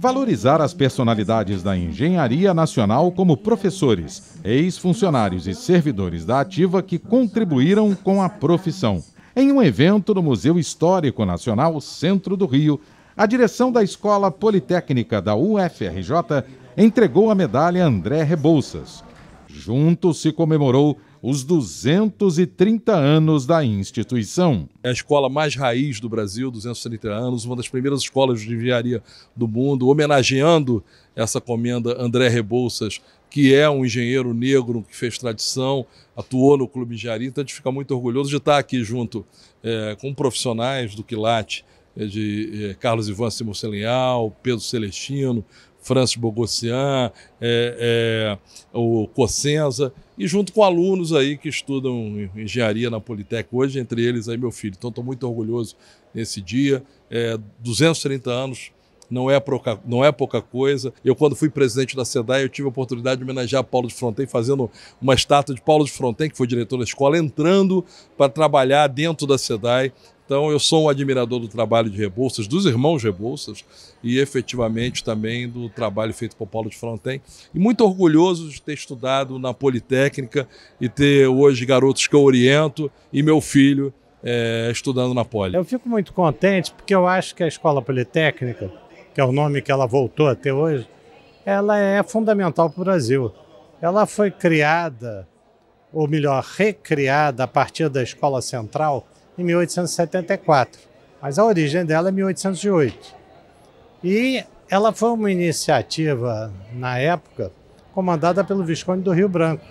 valorizar as personalidades da engenharia nacional como professores, ex-funcionários e servidores da ativa que contribuíram com a profissão. Em um evento no Museu Histórico Nacional Centro do Rio, a direção da Escola Politécnica da UFRJ entregou a medalha André Rebouças. Junto se comemorou os 230 anos da instituição. É a escola mais raiz do Brasil, 230 anos, uma das primeiras escolas de engenharia do mundo, homenageando essa comenda André Rebouças, que é um engenheiro negro que fez tradição, atuou no Clube Engenharia, então a gente fica muito orgulhoso de estar aqui junto é, com profissionais do Quilate, é, de é, Carlos Ivan Simocelinhal, Pedro Celestino, Francis Bogossian, é, é, o Cossenza, e junto com alunos aí que estudam engenharia na Politec hoje, entre eles aí meu filho. Então estou muito orgulhoso nesse dia. É, 230 anos não é, pouca, não é pouca coisa. Eu, quando fui presidente da SEDAI, eu tive a oportunidade de homenagear Paulo de Fronten, fazendo uma estátua de Paulo de Fronten, que foi diretor da escola, entrando para trabalhar dentro da SEDAI então, eu sou um admirador do trabalho de Rebouças, dos irmãos Rebouças, e efetivamente também do trabalho feito por Paulo de Fronten. E muito orgulhoso de ter estudado na Politécnica e ter hoje garotos que eu oriento e meu filho é, estudando na Poli. Eu fico muito contente porque eu acho que a Escola Politécnica, que é o nome que ela voltou até hoje, ela é fundamental para o Brasil. Ela foi criada, ou melhor, recriada a partir da Escola Central em 1874, mas a origem dela é 1808. E ela foi uma iniciativa, na época, comandada pelo Visconde do Rio Branco.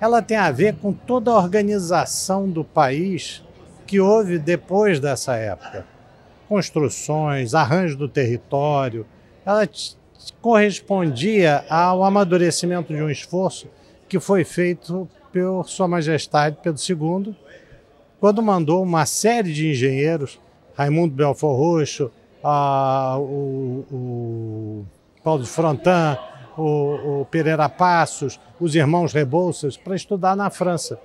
Ela tem a ver com toda a organização do país que houve depois dessa época. Construções, arranjo do território, ela correspondia ao amadurecimento de um esforço que foi feito por Sua Majestade Pedro II quando mandou uma série de engenheiros, Raimundo Belfort Roxo, a, o, o, Paulo de Frontin, o, o Pereira Passos, os irmãos Rebouças, para estudar na França,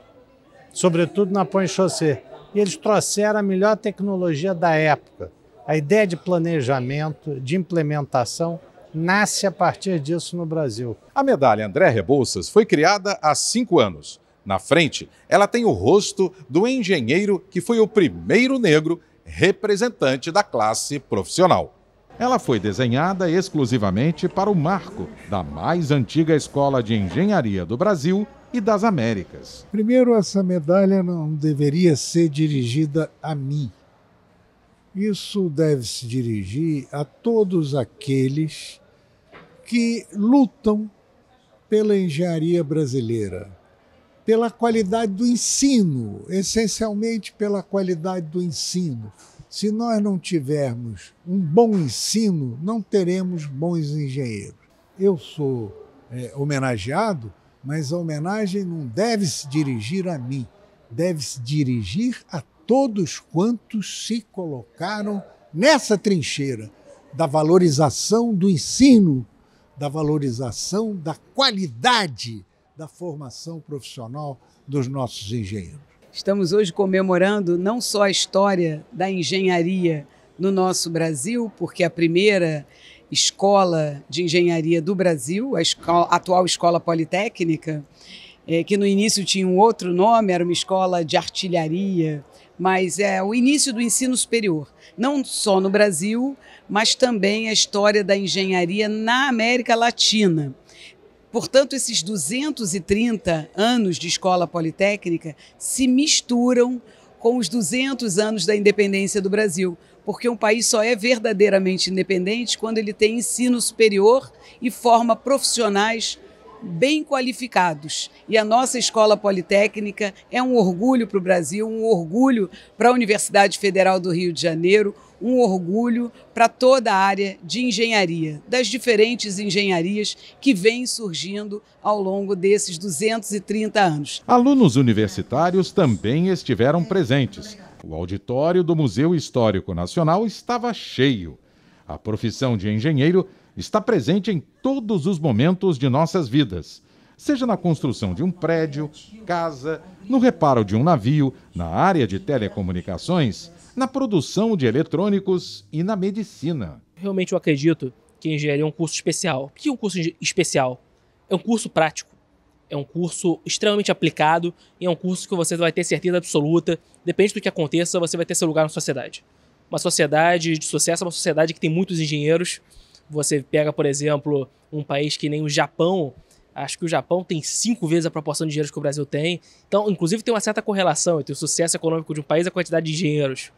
sobretudo na Pointe-Chaussée. E eles trouxeram a melhor tecnologia da época. A ideia de planejamento, de implementação, nasce a partir disso no Brasil. A medalha André Rebouças foi criada há cinco anos na frente, ela tem o rosto do engenheiro que foi o primeiro negro representante da classe profissional. Ela foi desenhada exclusivamente para o marco da mais antiga escola de engenharia do Brasil e das Américas. Primeiro, essa medalha não deveria ser dirigida a mim. Isso deve se dirigir a todos aqueles que lutam pela engenharia brasileira, pela qualidade do ensino, essencialmente pela qualidade do ensino. Se nós não tivermos um bom ensino, não teremos bons engenheiros. Eu sou é, homenageado, mas a homenagem não deve se dirigir a mim, deve se dirigir a todos quantos se colocaram nessa trincheira da valorização do ensino, da valorização da qualidade da formação profissional dos nossos engenheiros. Estamos hoje comemorando não só a história da engenharia no nosso Brasil, porque a primeira escola de engenharia do Brasil, a, escola, atual Escola Politécnica, é, que no início tinha um outro nome, era uma escola de artilharia, mas é o início do ensino superior, não só no Brasil, mas também a história da engenharia na América Latina. Portanto, esses 230 anos de escola politécnica se misturam com os 200 anos da independência do Brasil, porque um país só é verdadeiramente independente quando ele tem ensino superior e forma profissionais bem qualificados. E a nossa Escola Politécnica é um orgulho para o Brasil, um orgulho para a Universidade Federal do Rio de Janeiro, um orgulho para toda a área de engenharia, das diferentes engenharias que vêm surgindo ao longo desses 230 anos. Alunos universitários também estiveram presentes. O auditório do Museu Histórico Nacional estava cheio. A profissão de engenheiro está presente em todos os momentos de nossas vidas. Seja na construção de um prédio, casa, no reparo de um navio, na área de telecomunicações, na produção de eletrônicos e na medicina. Realmente eu acredito que engenharia é um curso especial. O que é um curso especial? É um curso prático. É um curso extremamente aplicado e é um curso que você vai ter certeza absoluta. Depende do que aconteça, você vai ter seu lugar na sociedade. Uma sociedade de sucesso é uma sociedade que tem muitos engenheiros você pega, por exemplo, um país que nem o Japão, Acho que o Japão tem cinco vezes a proporção de engenheiros que o Brasil tem. Então, inclusive, tem uma certa correlação entre o sucesso econômico de um país e a quantidade de engenheiros.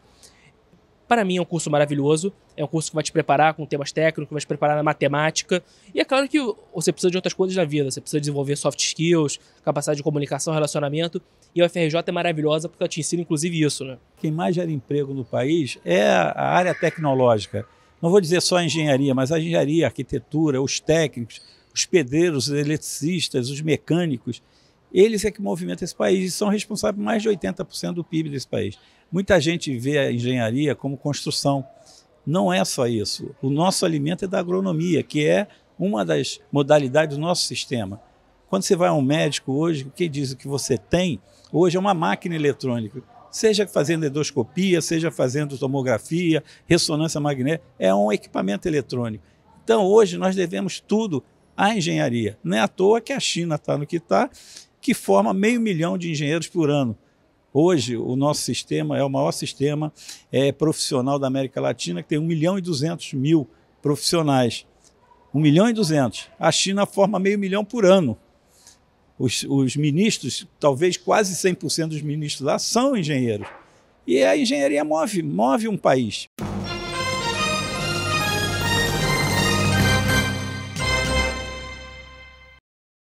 Para mim, é um curso maravilhoso. É um curso que vai te preparar com temas técnicos, vai te preparar na matemática. E é claro que você precisa de outras coisas na vida. Você precisa desenvolver soft skills, capacidade de comunicação, relacionamento. E a UFRJ é maravilhosa porque ela te ensina, inclusive, isso. Né? Quem mais gera emprego no país é a área tecnológica não vou dizer só a engenharia, mas a engenharia, a arquitetura, os técnicos, os pedreiros, os eletricistas, os mecânicos, eles é que movimentam esse país e são responsáveis por mais de 80% do PIB desse país. Muita gente vê a engenharia como construção. Não é só isso. O nosso alimento é da agronomia, que é uma das modalidades do nosso sistema. Quando você vai a um médico hoje, o que diz o que você tem? Hoje é uma máquina eletrônica seja fazendo endoscopia, seja fazendo tomografia, ressonância magnética, é um equipamento eletrônico. Então, hoje, nós devemos tudo à engenharia. Não é à toa que a China está no que está, que forma meio milhão de engenheiros por ano. Hoje, o nosso sistema é o maior sistema é, profissional da América Latina, que tem 1 milhão e 200 mil profissionais. 1 milhão e 200. A China forma meio milhão por ano os, os ministros, talvez quase 100% dos ministros lá, são engenheiros. E a engenharia move, move um país.